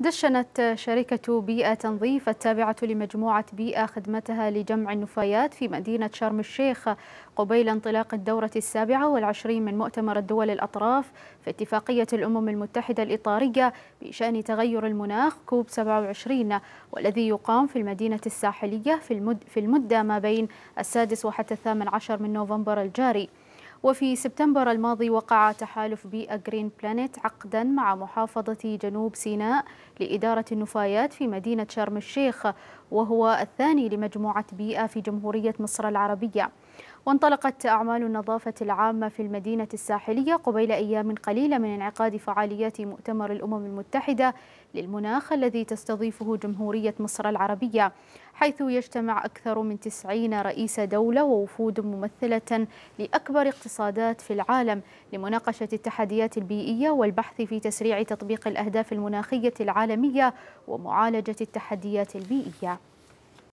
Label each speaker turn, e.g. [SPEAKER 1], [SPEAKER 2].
[SPEAKER 1] دشنت شركة بيئة تنظيف التابعة لمجموعة بيئة خدمتها لجمع النفايات في مدينة شرم الشيخ قبيل انطلاق الدورة السابعة والعشرين من مؤتمر الدول الأطراف في اتفاقية الأمم المتحدة الإطارية بشأن تغير المناخ كوب 27 والذي يقام في المدينة الساحلية في المدة ما بين السادس وحتى الثامن عشر من نوفمبر الجاري وفي سبتمبر الماضي وقع تحالف بيئة جرين بلانيت عقدا مع محافظة جنوب سيناء لإدارة النفايات في مدينة شرم الشيخ وهو الثاني لمجموعة بيئة في جمهورية مصر العربية وانطلقت أعمال النظافة العامة في المدينة الساحلية قبيل أيام قليلة من انعقاد فعاليات مؤتمر الأمم المتحدة للمناخ الذي تستضيفه جمهورية مصر العربية حيث يجتمع أكثر من 90 رئيس دولة ووفود ممثلة لأكبر اقتصادات في العالم لمناقشة التحديات البيئية والبحث في تسريع تطبيق الأهداف المناخية العالمية ومعالجة التحديات البيئية